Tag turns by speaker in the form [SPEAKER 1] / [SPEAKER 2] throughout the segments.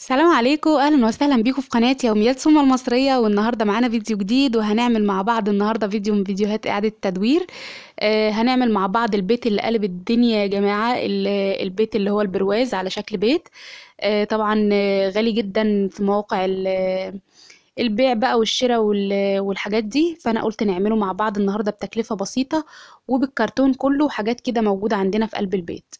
[SPEAKER 1] السلام عليكم اهلا وسهلا بيكم في قناه يوميات سوما المصريه والنهارده معانا فيديو جديد وهنعمل مع بعض النهارده فيديو من فيديوهات اعاده التدوير آه هنعمل مع بعض البيت اللي قلب الدنيا يا جماعه البيت اللي هو البرواز على شكل بيت آه طبعا آه، غالي جدا في مواقع البيع بقى والشراء والحاجات دي فانا قلت نعمله مع بعض النهارده بتكلفه بسيطه وبالكرتون كله وحاجات كده موجوده عندنا في قلب البيت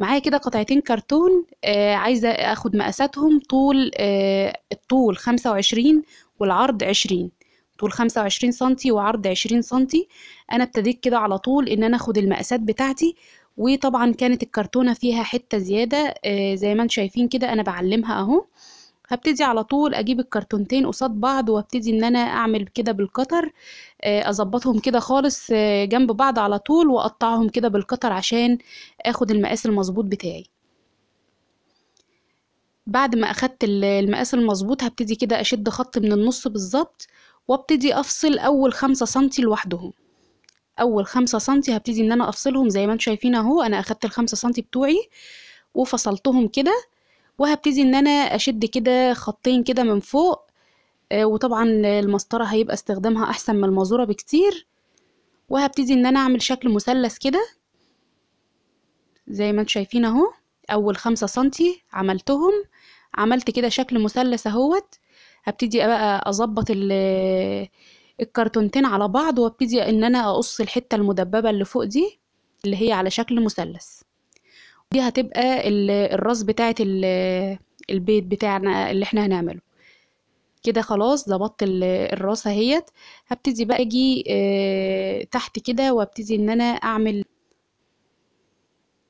[SPEAKER 1] معايا كده قطعتين كرتون آه عايزة اخد مقاساتهم طول آه الطول خمسة وعشرين والعرض عشرين طول خمسة وعشرين سنتي وعرض عشرين سنتي انا ابتديت كده على طول ان انا اخد المقاسات بتاعتي وطبعا كانت الكرتونة فيها حتة زيادة آه زي ما انتم شايفين كده انا بعلمها اهو هبتدي على طول اجيب الكرتونتين قصاد بعض وابتدي ان انا اعمل كده بالقطر آه، اظبطهم كده خالص آه، جنب بعض على طول واقطعهم كده بالقطر عشان اخد المقاس المظبوط بتاعي بعد ما اخدت المقاس المظبوط هبتدي كده اشد خط من النص بالظبط وابتدي افصل اول خمسة سنتي لوحدهم اول خمسة سنتي هبتدي ان انا افصلهم زي ما انتم شايفين اهو انا اخدت الخمسة سنتي بتوعي وفصلتهم كده وهبتدي ان انا اشد كده خطين كده من فوق آه، وطبعا المسطرة هيبقى استخدامها احسن من المازورة بكتير وهبتدي ان انا اعمل شكل مثلث كده زي ما انتم شايفين اهو اول خمسة سنتي عملتهم عملت كده شكل مثلث اهوت هبتدي بقى اظبط آه، الكرتونتين على بعض وابتدي ان انا اقص الحتة المدببة اللي فوق دي اللي هي على شكل مثلث دي هتبقى الراس بتاعة البيت بتاعنا اللي احنا هنعمله كده خلاص ظبطت الراس اهيت هبتدي بقى اجي آه، تحت كده وابتدي ان انا اعمل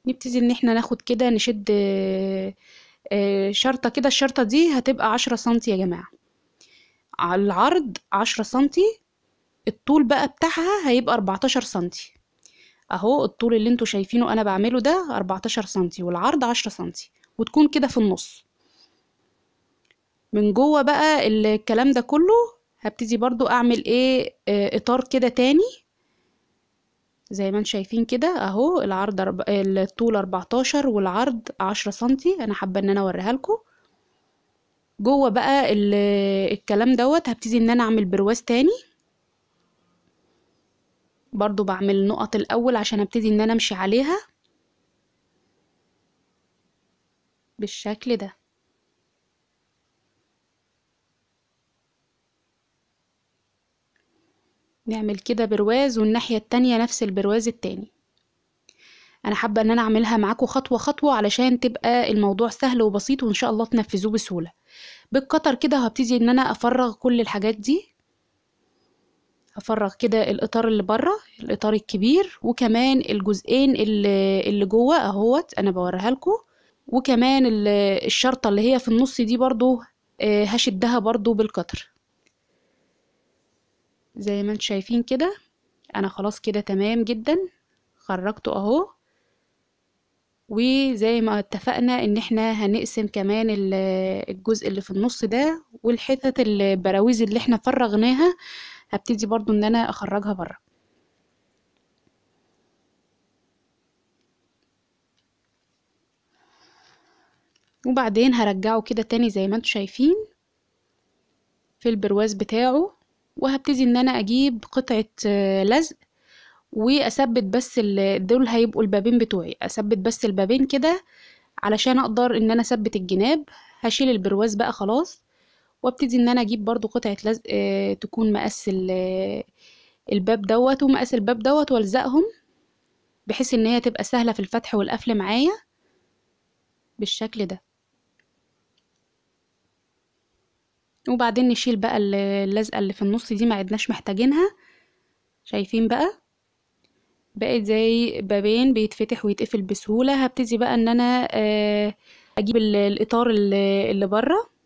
[SPEAKER 1] نبتدي ان احنا ناخد كده نشد آه، آه، شرطة كده الشرطة دي هتبقى عشرة سنتي يا جماعة العرض عشرة سنتي الطول بقى بتاعها هيبقى أربعتاشر سنتي اهو الطول اللي انتوا شايفينه انا بعمله ده 14 سنتي والعرض 10 سنتي وتكون كده في النص من جوه بقى الكلام ده كله هبتدي برضو اعمل ايه آه، اطار كده تاني زي ما انتوا شايفين كده اهو العرض أرب... الطول 14 والعرض 10 سنتي انا حابه ان انا اوريها لكم جوه بقى الكلام دوت هبتدي ان انا اعمل برواز تاني برضو بعمل نقط الأول عشان ابتدي ان انا امشي عليها بالشكل ده نعمل كده برواز والناحية التانية نفس البرواز التاني انا حابة ان انا اعملها معاكم خطوة خطوة علشان تبقى الموضوع سهل وبسيط وان شاء الله تنفذوه بسهولة بالقطر كده هبتدي ان انا افرغ كل الحاجات دي هفرغ كده الاطار اللي بره الاطار الكبير وكمان الجزئين اللي اللي جوه اهوت انا بوريها لكم وكمان الشرطه اللي هي في النص دي برضو آه، هشدها برضو بالقطر زي ما انتم شايفين كده انا خلاص كده تمام جدا خرجته اهو وزي ما اتفقنا ان احنا هنقسم كمان الجزء اللي في النص ده والحتت البراويز اللي احنا فرغناها هبتدي برضو ان انا اخرجها بره وبعدين هرجعه كده تاني زي ما انتوا شايفين في البرواز بتاعه وهبتدي ان انا اجيب قطعة آه، لزق واثبت بس دول هيبقوا البابين بتوعي اثبت بس البابين كده علشان اقدر ان انا اثبت الجناب هشيل البرواز بقى خلاص وابتدي ان انا اجيب برضو قطعه لزق آه، تكون مقاس آه، الباب دوت ومقاس الباب دوت والزقهم بحيث ان هي تبقى سهله في الفتح والقفل معايا بالشكل ده وبعدين نشيل بقى اللزقه اللي في النص دي ما عدناش محتاجينها شايفين بقى بقت زي بابين بيتفتح ويتقفل بسهوله هبتدي بقى ان انا آه، اجيب الاطار اللي بره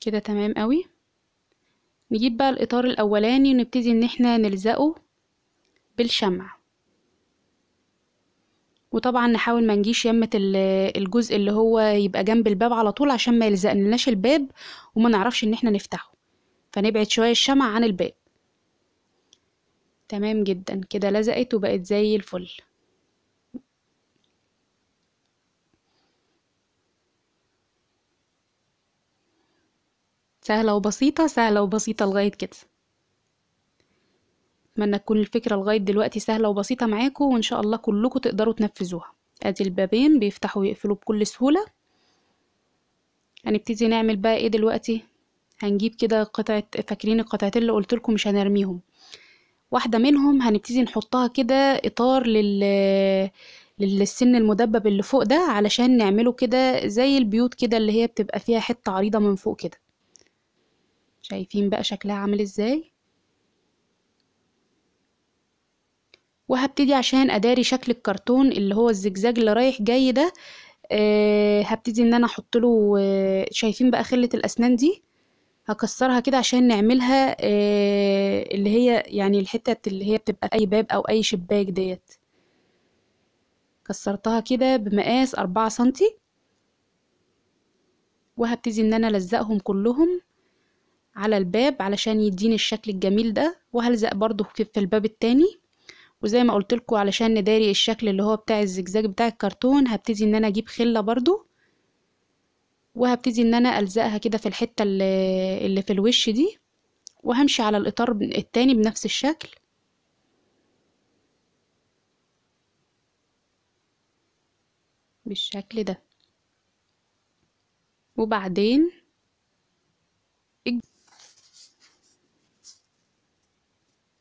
[SPEAKER 1] كده تمام قوي نجيب بقى الاطار الاولاني ونبتدي ان احنا نلزقه بالشمع وطبعا نحاول ما نجيش يمة الجزء اللي هو يبقى جنب الباب على طول عشان ما يلزقناش الباب وما نعرفش ان احنا نفتحه فنبعد شوية الشمع عن الباب تمام جدا كده لزقت وبقت زي الفل سهلة وبسيطة سهلة وبسيطة لغاية كده اتمنى تكون الفكرة لغاية دلوقتي سهلة وبسيطة معاكم وان شاء الله كلكم تقدروا تنفذوها ادي البابين بيفتحوا ويقفلوا بكل سهولة هنبتدي نعمل بقى ايه دلوقتي هنجيب كده قطعة فاكرين القطعتين اللي قلت لكم مش هنرميهم واحدة منهم هنبتدي نحطها كده اطار لل للسن المدبب اللي فوق ده علشان نعمله كده زي البيوت كده اللي هي بتبقى فيها حتة عريضة من فوق كده شايفين بقى شكلها عامل ازاي وهبتدي عشان اداري شكل الكرتون اللي هو الزجزاج اللي رايح جاي ده أه هبتدي ان انا احط له أه شايفين بقى خله الاسنان دي هكسرها كده عشان نعملها أه اللي هي يعني الحتت اللي هي بتبقى اي باب او اي شباك ديت كسرتها كده بمقاس أربعة سنتي وهبتدي ان انا الزقهم كلهم على الباب علشان يديني الشكل الجميل ده وهلزق برضو في الباب التاني وزي ما قلت لكم علشان نداري الشكل اللي هو بتاع الزجزاج بتاع الكرتون هبتدي ان انا اجيب خله برضو وهبتدي ان انا الزقها كده في الحته اللي, في الوش دي وهمشي على الاطار التاني بنفس الشكل بالشكل ده وبعدين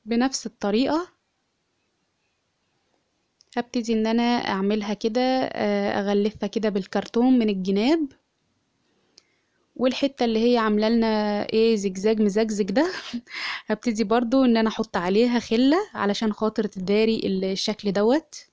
[SPEAKER 1] بنفس الطريقة هبتدي ان انا اعملها كده آه، اغلفها كده بالكرتون من الجناب والحته اللي هي عامله لنا ايه زجزاج مزجزج ده هبتدي برضو ان انا احط عليها خله علشان خاطر تداري الشكل دوت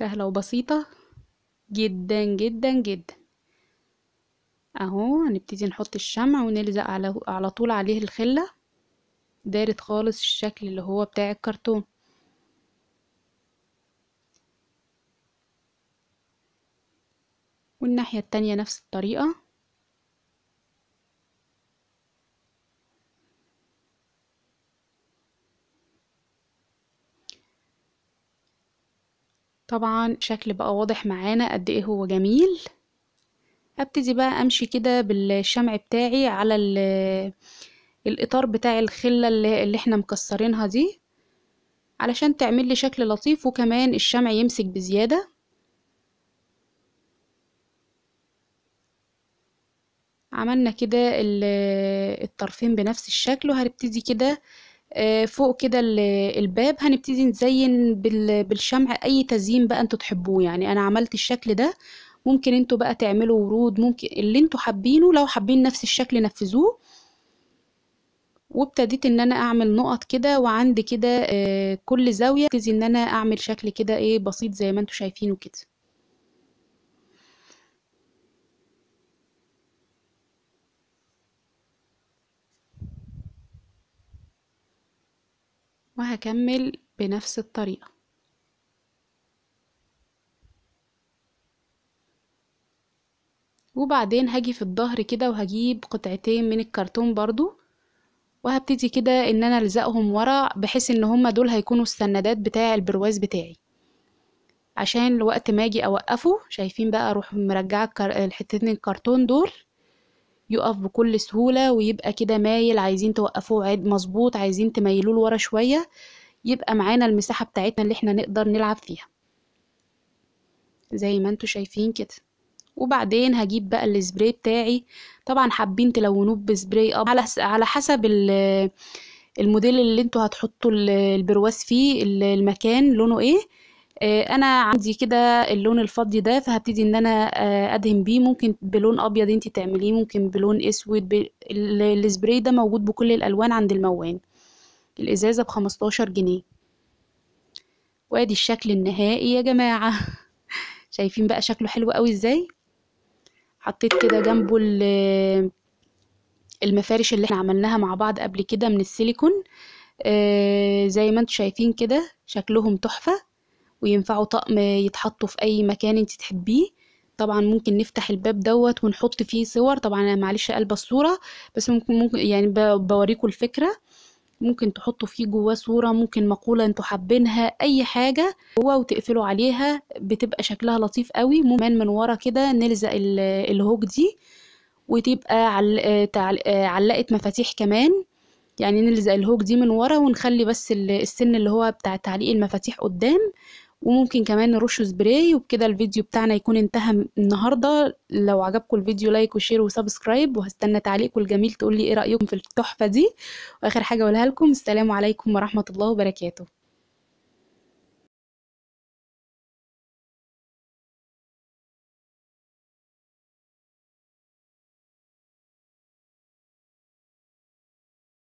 [SPEAKER 1] سهلة وبسيطة جدا جدا جدا اهو هنبتدي نحط الشمع ونلزق على على طول عليه الخلة دارت خالص الشكل اللي هو بتاع الكرتون والناحية التانية نفس الطريقة طبعا شكل بقى واضح معانا قد ايه هو جميل ابتدي بقى امشي كده بالشمع بتاعي على الاطار بتاع الخله اللي احنا مكسرينها دي علشان تعمل لي شكل لطيف وكمان الشمع يمسك بزياده عملنا كده الطرفين بنفس الشكل وهنبتدي كده آه، فوق كده الباب هنبتدي نزين بالشمع اي تزيين بقى انتوا تحبوه يعني انا عملت الشكل ده ممكن انتوا بقى تعملوا ورود ممكن اللي انتوا حابينه لو حابين نفس الشكل نفذوه وابتديت ان انا اعمل نقط كده وعند كده آه، كل زاويه ابتدي ان انا اعمل شكل كده ايه بسيط زي ما انتوا شايفينه كده وهكمل بنفس الطريقة وبعدين هاجي في الظهر كده وهجيب قطعتين من الكرتون برضو وهبتدي كده ان انا الزقهم ورا بحيث ان هما دول هيكونوا السندات بتاع البرواز بتاعي عشان الوقت ما اجي اوقفه شايفين بقى اروح مرجعه الحتتين الكرتون دول يقف بكل سهولة ويبقى كده مايل عايزين توقفوه عاد مظبوط عايزين تميلوه لورا شوية يبقى معانا المساحة بتاعتنا اللي احنا نقدر نلعب فيها زي ما انتوا شايفين كده وبعدين هجيب بقى السبراي بتاعي طبعا حابين تلونوه بسبراي اب على على حسب الموديل اللي انتوا هتحطوا البرواز فيه المكان لونه ايه آه، انا عندي كده اللون الفضي ده فهبتدي ان انا آه، ادهن بيه ممكن بلون ابيض انت تعمليه ممكن بلون اسود السبراي ده موجود بكل الالوان عند الموان الازازه بخمستاشر جنيه وادي الشكل النهائي يا جماعه شايفين بقى شكله حلو قوي ازاي حطيت كده جنبه المفارش اللي احنا عملناها مع بعض قبل كده من السيليكون آه زي ما انتم شايفين كده شكلهم تحفه وينفعوا طقم يتحطوا في اي مكان انت تحبيه طبعا ممكن نفتح الباب دوت ونحط فيه صور طبعا انا معلش قلبه الصوره بس ممكن ممكن يعني بوريكم الفكره ممكن تحطوا فيه جواه صورة ممكن مقولة انتوا حابينها اي حاجة جواه وتقفلوا عليها بتبقى شكلها لطيف قوي ممكن من ورا كده نلزق الهوك دي وتبقى عل... تعل... علقت مفاتيح كمان يعني نلزق الهوك دي من ورا ونخلي بس السن اللي هو بتاع تعليق المفاتيح قدام وممكن كمان نرش سبراي وبكده الفيديو بتاعنا يكون انتهى النهارده لو عجبكم الفيديو لايك وشير وسبسكرايب وهستنى تعليقكم الجميل تقولي ايه رايكم في التحفه دي واخر حاجه اقولها لكم السلام عليكم ورحمه الله وبركاته